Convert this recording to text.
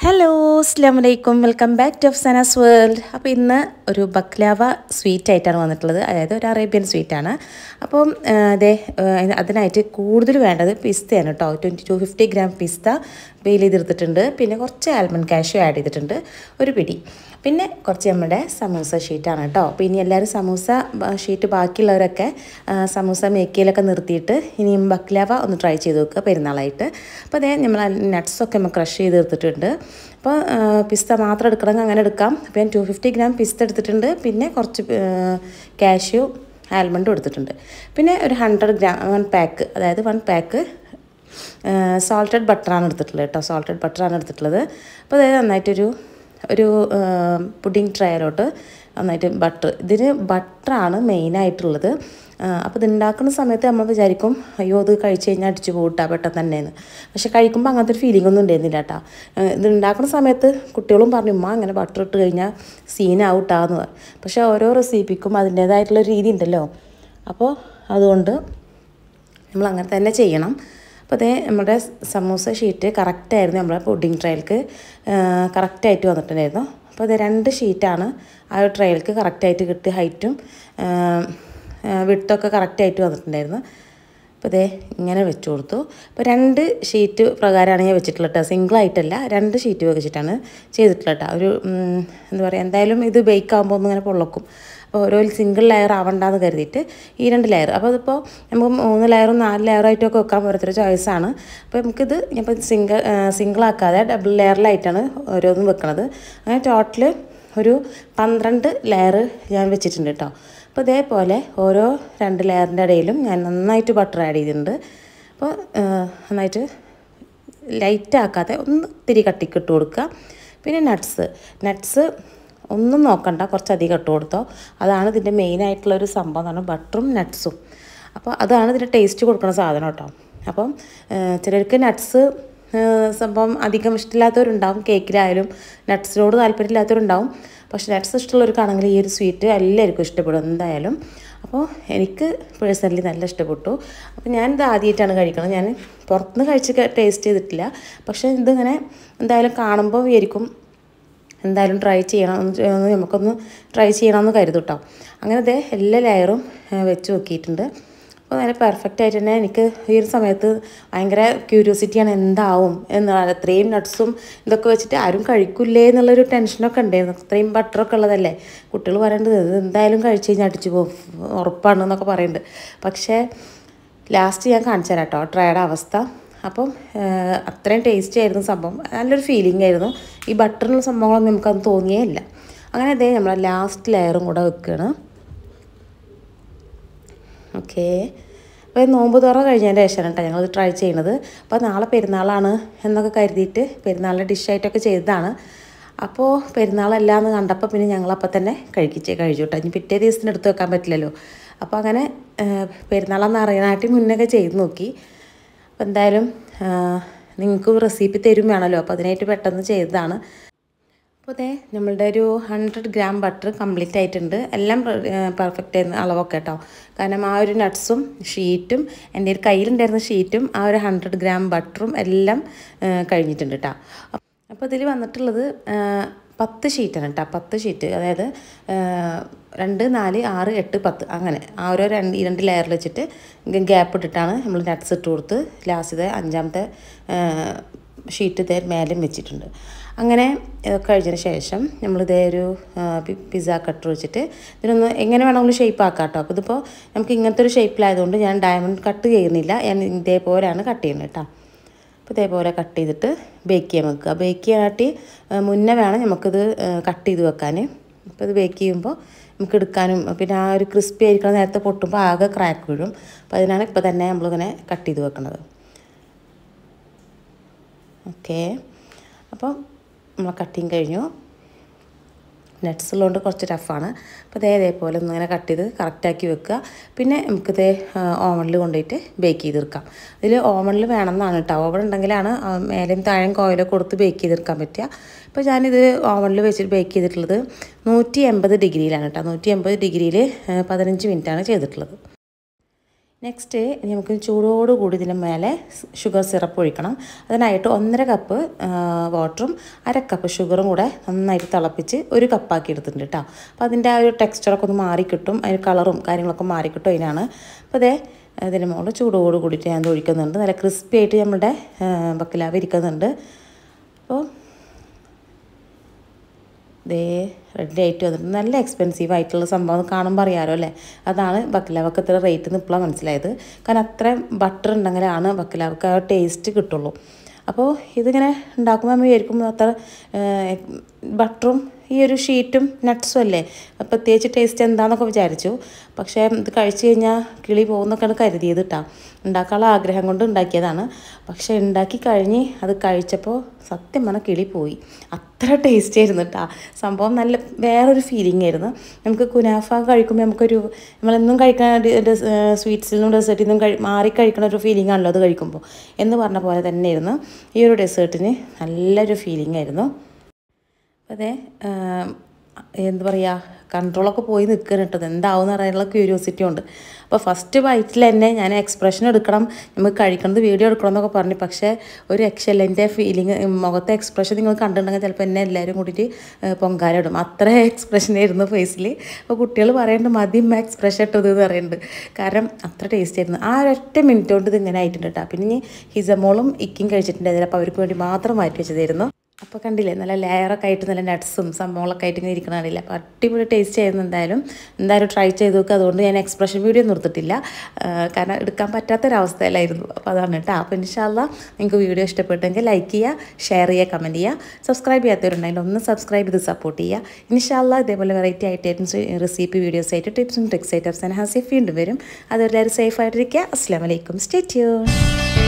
Hello. അസ്സാം വലൈക്കും welcome back to Sana's world അപ്പോൾ ഇന്ന് ഒരു ബക്ലാവ സ്വീറ്റ് ആയിട്ടാണ് വന്നിട്ടുള്ളത് അതായത് ഒരു അറേബ്യൻ സ്വീറ്റാണ് അപ്പോൾ അതെ അതിനായിട്ട് കൂടുതൽ വേണ്ടത് പിസ്തയാണ് കേട്ടോ ട്വൻറ്റി ടു ഫിഫ്റ്റി ഗ്രാം പിസ്ത ബെയിൽ ചെയ്തെടുത്തിട്ടുണ്ട് പിന്നെ കുറച്ച് ആൽമണ്ട് കാഷ്യൂ ആഡ് ചെയ്തിട്ടുണ്ട് ഒരു പിടി പിന്നെ കുറച്ച് നമ്മുടെ സമൂസ ഷീറ്റാണ് കേട്ടോ അപ്പോൾ ഇനി എല്ലാവരും സമൂസ ഷീറ്റ് ബാക്കിയുള്ളവരൊക്കെ സമൂസ മേക്കിയിലൊക്കെ നിർത്തിയിട്ട് ഇനിയും ബക്ലാവ ഒന്ന് ട്രൈ ചെയ്ത് നോക്കുക പെരുന്നാളായിട്ട് അപ്പോൾ അതേ നമ്മൾ നട്ട്സൊക്കെ നമ്മൾ ക്രഷ് ചെയ്ത് എടുത്തിട്ടുണ്ട് അപ്പോൾ പിസ്ത മാത്രം എടുക്കണമെങ്കിൽ അങ്ങനെ എടുക്കാം അപ്പോൾ ഞാൻ ടു ഫിഫ്റ്റി ഗ്രാം പിസ്ത എടുത്തിട്ടുണ്ട് പിന്നെ കുറച്ച് കാഷ്യൂ ആൽമണ്ടും എടുത്തിട്ടുണ്ട് പിന്നെ ഒരു ഹൺഡ്രഡ് ഗ്രാം വൺ പാക്ക് അതായത് വൺ പാക്ക് സോൾട്ടഡ് ബട്ടറാണ് എടുത്തിട്ടുള്ളത് കേട്ടോ സോൾട്ടഡ് ബട്ടറാണ് എടുത്തിട്ടുള്ളത് അപ്പോൾ അതായത് നന്നായിട്ടൊരു ഒരു പുഡിങ് ട്രയലോട്ട് നന്നായിട്ട് ബട്ടർ ഇതിന് ബട്ടറാണ് മെയിനായിട്ടുള്ളത് അപ്പോൾ ഇതുണ്ടാക്കുന്ന സമയത്ത് നമ്മൾ വിചാരിക്കും അയ്യോ അത് കഴിച്ചു കഴിഞ്ഞാൽ അടിച്ചു പോകട്ടാ പെട്ടെന്ന് തന്നെയെന്ന് പക്ഷെ കഴിക്കുമ്പോൾ അങ്ങനത്തെ ഒരു ഫീലിംഗ് ഒന്നും ഉണ്ടായിരുന്നില്ല കേട്ടോ ഇതുണ്ടാക്കുന്ന സമയത്ത് കുട്ടികളും പറഞ്ഞു ഉമ്മ അങ്ങനെ ബട്ടർ ഇട്ട് കഴിഞ്ഞാൽ സീനാവട്ടാന്ന് പക്ഷേ ഓരോ റെസിപ്പിക്കും അതിൻ്റേതായിട്ടുള്ള രീതി ഉണ്ടല്ലോ അപ്പോൾ അതുകൊണ്ട് നമ്മൾ അങ്ങനെ തന്നെ ചെയ്യണം അപ്പോൾ അതേ നമ്മുടെ സമൂസ ഷീറ്റ് കറക്റ്റായിരുന്നു നമ്മുടെ പുഡിങ് ട്രയൽക്ക് കറക്റ്റായിട്ട് വന്നിട്ടുണ്ടായിരുന്നു അപ്പോൾ ഇത് രണ്ട് ഷീറ്റാണ് ആ ഒരു ട്രയൽക്ക് കറക്റ്റായിട്ട് കിട്ടിയ ഹൈറ്റും വിട്ടൊക്കെ കറക്റ്റായിട്ട് വന്നിട്ടുണ്ടായിരുന്നു അപ്പോൾ ഇതേ ഇങ്ങനെ വെച്ച് കൊടുത്തു അപ്പോൾ രണ്ട് ഷീറ്റ് പ്രകാരമാണ് ഞാൻ വെച്ചിട്ടുള്ളത് കേട്ടോ ആയിട്ടല്ല രണ്ട് ഷീറ്റ് വെച്ചിട്ടാണ് ചെയ്തിട്ടുള്ളത് കേട്ടോ ഒരു എന്താ പറയുക എന്തായാലും ഇത് ബേക്കാകുമ്പോൾ ഒന്നിങ്ങനെ പൊള്ളക്കും ഓരോ സിംഗിൾ ലെയർ ആവണ്ടെന്ന് കരുതിയിട്ട് ഈ രണ്ട് ലെയർ അപ്പോൾ അതിപ്പോൾ നമുക്ക് മൂന്ന് ലെയറും നാല് ലെയറായിട്ടൊക്കെ വെക്കാൻ ഓരോരുത്തർ ചോയ്സാണ് അപ്പോൾ നമുക്കിത് ഇപ്പോൾ സിംഗിൾ സിംഗിളാക്കാതെ ഡബിൾ ലെയറിലായിട്ടാണ് ഓരോന്നും വെക്കണത് അങ്ങനെ ടോട്ടല് ഒരു പന്ത്രണ്ട് ലെയർ ഞാൻ വെച്ചിട്ടുണ്ട് കേട്ടോ അപ്പോൾ ഇതേപോലെ ഓരോ രണ്ട് ലെയറിൻ്റെ ഇടയിലും ഞാൻ നന്നായിട്ട് ബട്ടർ ആഡ് ചെയ്തിട്ടുണ്ട് അപ്പോൾ നന്നായിട്ട് ലൈറ്റ് ആക്കാതെ ഒന്ന് തിരി കട്ടിക്കിട്ട് കൊടുക്കുക പിന്നെ നട്ട്സ് നട്ട്സ് ഒന്നും നോക്കണ്ട കുറച്ചധികം ഇട്ട് കൊടുത്തോ അതാണ് ഇതിൻ്റെ ഒരു സംഭവം എന്ന് പറഞ്ഞാൽ ബട്ടറും നട്ട്സും അപ്പോൾ അതാണ് ഇതിൻ്റെ ടേസ്റ്റ് കൊടുക്കുന്ന സാധനം കേട്ടോ അപ്പം ചിലർക്ക് നട്ട്സ് സംഭവം അധികം ഇഷ്ടമില്ലാത്തവരുണ്ടാവും കേക്കിലായാലും നട്ട്സിനോട് താല്പര്യമില്ലാത്തവരുണ്ടാവും പക്ഷേ നട്ട്സ് ഇഷ്ടമുള്ളവർക്കാണെങ്കിൽ ഈ ഒരു സ്വീറ്റ് എല്ലാവർക്കും ഇഷ്ടപ്പെടും എന്തായാലും അപ്പോൾ എനിക്ക് പേഴ്സണലി നല്ല ഇഷ്ടപ്പെട്ടു അപ്പോൾ ഞാനിത് ആദ്യമായിട്ടാണ് കഴിക്കുന്നത് ഞാൻ പുറത്തുനിന്ന് കഴിച്ച് ടേസ്റ്റ് ചെയ്തിട്ടില്ല പക്ഷേ ഇതിങ്ങനെ എന്തായാലും കാണുമ്പോൾ വിചാരിക്കും എന്തായാലും ട്രൈ ചെയ്യണം നമുക്കൊന്ന് ട്രൈ ചെയ്യണമെന്ന് എന്ന് കേട്ടോ അങ്ങനെ ഇതേ എല്ലാ ലെയറും വെച്ച് നോക്കിയിട്ടുണ്ട് അപ്പോൾ നല്ല പെർഫെക്റ്റ് ആയിട്ട് തന്നെ എനിക്ക് ഈ ഒരു സമയത്ത് ഭയങ്കര ക്യൂരിയോസിറ്റിയാണ് എന്താവും എന്നാണ് അത്രയും നട്ട്സും ഇതൊക്കെ വെച്ചിട്ട് ആരും കഴിക്കില്ലേ എന്നുള്ളൊരു ടെൻഷനൊക്കെ ഉണ്ടായിരുന്നു അത്രയും ബട്ടറൊക്കെ ഉള്ളതല്ലേ കുട്ടികൾ പറയേണ്ടത് എന്തായാലും കഴിച്ച് കഴിഞ്ഞാൽ അടിച്ചു പോകും ഉറപ്പാണ് എന്നൊക്കെ പറയുന്നുണ്ട് പക്ഷേ ലാസ്റ്റ് ഞാൻ കാണിച്ചു തരാം കേട്ടോ ട്രയുടെ അവസ്ഥ അപ്പം അത്രയും ടേസ്റ്റി ആയിരുന്നു സംഭവം നല്ലൊരു ഫീലിംഗ് ആയിരുന്നു ഈ ബട്ടറിനുള്ള സംഭവങ്ങളൊന്നും നമുക്കത് തോന്നിയേ ഇല്ല അങ്ങനെ അതേ നമ്മൾ ലാസ്റ്റ് ലെയറും കൂടെ വെക്കുകയാണ് ഓക്കേ അപ്പോൾ നോമ്പ് തുറ കഴിഞ്ഞതിൻ്റെ ശേഷം കേട്ടോ ഞങ്ങളത് ട്രൈ ചെയ്യണത് അപ്പോൾ നാളെ പെരുന്നാളാണ് എന്നൊക്കെ കരുതിയിട്ട് പെരുന്നാളിൻ്റെ ഡിഷായിട്ടൊക്കെ ചെയ്തതാണ് അപ്പോൾ എന്ന് കണ്ടപ്പോൾ പിന്നെ ഞങ്ങളപ്പോൾ തന്നെ കഴിക്കിച്ചേ കഴിച്ചു കേട്ടോ ഇനി പിറ്റേ ദിവസത്തിന് എടുത്ത് വെക്കാൻ പറ്റില്ലല്ലോ അപ്പോൾ അങ്ങനെ പെരുന്നാളെന്ന് അറിയാനായിട്ട് മുന്നൊക്കെ ചെയ്ത് നോക്കി അപ്പോൾ എന്തായാലും നിങ്ങൾക്കും റെസിപ്പി തരും വേണമല്ലോ അപ്പോൾ അതിനായിട്ട് പെട്ടെന്ന് ചെയ്തതാണ് അപ്പോൾ അതെ നമ്മളുടെ ഒരു ഹൺഡ്രഡ് ഗ്രാം ബട്ടർ കംപ്ലീറ്റ് ആയിട്ടുണ്ട് എല്ലാം പെർഫെക്റ്റ് ആയിരുന്നു അളവൊക്കെ കേട്ടോ കാരണം ആ ഒരു നട്ട്സും ഷീറ്റും എൻ്റെ ഒരു കയ്യിലുണ്ടായിരുന്ന ഷീറ്റും ആ ഒരു ഹൺഡ്രഡ് ഗ്രാം ബട്ടറും എല്ലാം കഴിഞ്ഞിട്ടുണ്ട് കേട്ടോ അപ്പോൾ ഇതിൽ വന്നിട്ടുള്ളത് പത്ത് ഷീറ്റാണ് കേട്ടോ പത്ത് ഷീറ്റ് അതായത് രണ്ട് നാല് ആറ് എട്ട് പത്ത് അങ്ങനെ ആ ഓരോ രണ്ട് ഈ രണ്ട് ലെയറിൽ വെച്ചിട്ട് ഗ്യാപ്പ് ഇട്ടിട്ടാണ് നമ്മൾ നട്ട്സ് ഇട്ട് കൊടുത്ത് ലാസ്റ്റ് അഞ്ചാമത്തെ ഷീറ്റ് ഇതേ മേലും വെച്ചിട്ടുണ്ട് അങ്ങനെ കഴിഞ്ഞതിന് ശേഷം നമ്മൾ ഇതേ ഒരു പിസ്സ കട്ടർ വെച്ചിട്ട് ഇതിനൊന്ന് എങ്ങനെ വേണമെങ്കിലും ഷേപ്പ് ആക്കാം കേട്ടോ അപ്പോൾ ഇതിപ്പോൾ നമുക്ക് ഇങ്ങനത്തെ ഒരു ഷേപ്പിലായതുകൊണ്ട് ഞാൻ ഡയമണ്ട് കട്ട് ചെയ്യുന്നില്ല ഞാൻ ഇതേപോലെയാണ് കട്ട് ചെയ്യുന്നത് കേട്ടോ അപ്പോൾ ഇതേപോലെ കട്ട് ചെയ്തിട്ട് ബേക്ക് ചെയ്യാൻ വെക്കുക ബേക്ക് ചെയ്യാട്ടി മുന്നേ വേണം നമുക്കിത് കട്ട് ചെയ്ത് വെക്കാൻ അപ്പോൾ ഇത് ബേക്ക് ചെയ്യുമ്പോൾ നമുക്ക് എടുക്കാനും പിന്നെ ആ ഒരു ക്രിസ്പി ആയിരിക്കണം നേരത്തെ പൊട്ടുമ്പോൾ ആകെ ക്രാക്ക് വീഴും അപ്പോൾ അതിനാണ് ഇപ്പോൾ തന്നെ നമ്മളിങ്ങനെ കട്ട് ചെയ്ത് വെക്കുന്നത് ഓക്കേ അപ്പോൾ നമ്മൾ കട്ടിങ് കഴിഞ്ഞു നട്ട്സ് ഉള്ളതുകൊണ്ട് കുറച്ച് ടഫാണ് അപ്പോൾ ദേ ഇതേപോലെ ഒന്നിങ്ങനെ ഇങ്ങനെ കട്ട് ചെയ്ത് കറക്റ്റാക്കി വെക്കുക പിന്നെ നമുക്കിത് ഓവണിൽ കൊണ്ടുപോയിട്ട് ബേക്ക് ചെയ്തെടുക്കാം ഇതിൽ ഓവണിൽ വേണമെന്നാണ് കേട്ടോ ഓവൺ ഉണ്ടെങ്കിലാണ് മേലെയും താഴെയും കോയിലൊക്കെ കൊടുത്ത് ബേക്ക് ചെയ്തെടുക്കാൻ പറ്റുക ഇപ്പോൾ ഞാനിത് ഓവണിൽ വെച്ചിട്ട് ബേക്ക് ചെയ്തിട്ടുള്ളത് നൂറ്റി എൺപത് ഡിഗ്രിയിലാണ് കേട്ടോ നൂറ്റി എൺപത് ഡിഗ്രിയിൽ പതിനഞ്ച് മിനിറ്റാണ് ചെയ്തിട്ടുള്ളത് നെക്സ്റ്റ് ഇനി നമുക്ക് കൂടി ഇതിന് മേലെ ഷുഗർ സിറപ്പ് ഒഴിക്കണം അതിനായിട്ട് ഒന്നര കപ്പ് വാട്ടറും അര കപ്പ് ഷുഗറും കൂടെ നന്നായിട്ട് തിളപ്പിച്ച് ഒരു കപ്പാക്കി എടുത്തിട്ടുണ്ട് കേട്ടോ അപ്പോൾ അതിൻ്റെ ആ ഒരു ടെക്സ്ചറൊക്കെ ഒന്ന് മാറിക്കിട്ടും അതിന് കളറും കാര്യങ്ങളൊക്കെ മാറിക്കിട്ടും അതിനാണ് അപ്പോൾ അതേ ഇതിന് മുകളിൽ ചൂടോട് കൂടിയിട്ട് ഞാൻ ഒഴിക്കുന്നുണ്ട് നല്ല ക്രിസ്പി ആയിട്ട് നമ്മുടെ ബക്കിലാവ് ഇരിക്കുന്നുണ്ട് അപ്പോൾ ദേ റെഡി ആയിട്ട് വന്നിട്ട് നല്ല എക്സ്പെൻസീവ് ആയിട്ടുള്ള സംഭവം കാണുമ്പോൾ അറിയാമല്ലോ അല്ലേ അതാണ് ബക്കലാവക്കത്തിൻ്റെ റേറ്റ് എന്ന് ഇപ്പോഴാണ് മനസ്സിലായത് കാരണം അത്രയും ബട്ടർ ഉണ്ടെങ്കിലാണ് ബക്കലാവക്ക ആ ടേസ്റ്റ് കിട്ടുള്ളൂ അപ്പോൾ ഇതിങ്ങനെ ഉണ്ടാക്കുമ്പോൾ നമ്മൾ വിചാരിക്കും അത്ര ബട്ടറും ഈ ഒരു ഷീറ്റും നട്ട്സും അല്ലേ അപ്പോൾ പ്രത്യേകിച്ച് ടേസ്റ്റ് എന്താണെന്നൊക്കെ വിചാരിച്ചു പക്ഷേ ഇത് കഴിച്ചു കഴിഞ്ഞാൽ കിളി പോകുന്നൊക്കെയാണ് കരുതിയത് കേട്ടോ ഉണ്ടാക്കാനുള്ള ആഗ്രഹം കൊണ്ട് ഉണ്ടാക്കിയതാണ് പക്ഷേ ഉണ്ടാക്കി കഴിഞ്ഞ് അത് കഴിച്ചപ്പോൾ സത്യം പറഞ്ഞാൽ കിളി പോയി അത്ര ടേസ്റ്റ് ആയിരുന്നു കേട്ടോ സംഭവം നല്ല വേറൊരു ഫീലിംഗ് ആയിരുന്നു നമുക്ക് കുനാഫ കഴിക്കുമ്പോൾ നമുക്കൊരു നമ്മളെന്നും കഴിക്കാൻ സ്വീറ്റ്സിൽ നിന്നും ഡെസേർട്ടിൽ നിന്നും കഴി മാറി കഴിക്കണ ഒരു ഫീലിംഗ് ആണല്ലോ അത് കഴിക്കുമ്പോൾ എന്ന് പറഞ്ഞ പോലെ തന്നെയായിരുന്നു ഈ ഒരു ഡെസേർട്ടിന് നല്ലൊരു ഫീലിംഗ് ആയിരുന്നു അതെ എന്താ പറയുക കൺട്രോളൊക്കെ പോയി നിൽക്കണം കേട്ടത് എന്താവും അറിയാനുള്ള ക്യൂരിയോസിറ്റി ഉണ്ട് അപ്പോൾ ഫസ്റ്റ് ബൈറ്റിൽ തന്നെ ഞാൻ എക്സ്പ്രഷൻ എടുക്കണം നമുക്ക് കഴിക്കണത് വീഡിയോ എടുക്കണം എന്നൊക്കെ പറഞ്ഞു പക്ഷേ ഒരു എക്സലൻ്റെ ഫീലിംഗ് മുഖത്തെ എക്സ്പ്രഷൻ നിങ്ങൾ കണ്ടിട്ടുണ്ടെങ്കിൽ ചിലപ്പോൾ എന്നെ എല്ലാവരും കൂടിയിട്ട് പൊങ്കാലിടും അത്ര എക്സ്പ്രഷൻ ആയിരുന്നു ഫേസിൽ അപ്പോൾ കുട്ടികൾ പറയേണ്ട മതി എക്സ്പ്രഷൻ ഇട്ടത് എന്ന് പറയുന്നത് കാരണം അത്ര ടേസ്റ്റ് ആയിരുന്നു ആ ഒരൊറ്റ മിനിറ്റ് കൊണ്ട് ഇത് ഇങ്ങനെ ആയിട്ടുണ്ട് കേട്ടോ പിന്നെ ഹിസമോളും ഇക്കും കഴിച്ചിട്ടുണ്ടായിരുന്നില്ല അപ്പോൾ അവർക്ക് വേണ്ടി മാത്രം മാറ്റി വെച്ചതായിരുന്നു അപ്പോൾ കണ്ടില്ലേ നല്ല ലെയറൊക്കെ ആയിട്ട് നല്ല നട്ട്സും സംഭവങ്ങളൊക്കെ ആയിട്ട് ഇങ്ങനെ ഇരിക്കണ കണ്ടില്ല അപ്പോൾ അടിപൊളി ടേസ്റ്റ് ആയിരുന്നു എന്തായാലും എന്തായാലും ട്രൈ ചെയ്ത് നോക്കുക അതുകൊണ്ട് ഞാൻ എക്സ്പ്രഷൻ വീഡിയോ ഒന്നും എടുത്തിട്ടില്ല കാരണം എടുക്കാൻ പറ്റാത്തൊരവസ്ഥയിലായിരുന്നു അപ്പോൾ അതാണ് കേട്ടോ അപ്പോൾ ഇൻഷാല്ല നിങ്ങൾക്ക് വീഡിയോ ഇഷ്ടപ്പെട്ടെങ്കിൽ ലൈക്ക് ചെയ്യുക ഷെയർ ചെയ്യുക കമൻറ്റ് ചെയ്യുക സബ്സ്ക്രൈബ് ചെയ്യാത്തവരുണ്ടെങ്കിൽ ഒന്ന് സബ്സ്ക്രൈബ് ചെയ്ത് സപ്പോർട്ട് ചെയ്യുക ഇൻഷാല്ല ഇതേപോലെ വെറൈറ്റി ആയിട്ട് ഐറ്റംസ് റെസിപ്പി വീഡിയോസ് ആയിട്ട് ടിപ്സും ട്രിക്സ് ആയിട്ട് അഫ്സാൻ ഹാസിഫ് വീണ്ടും വരും അതെല്ലാവരും ആയിട്ടിരിക്കുക അസ്സാം വലൈക്കും സ്റ്റേ ട്യൂൺ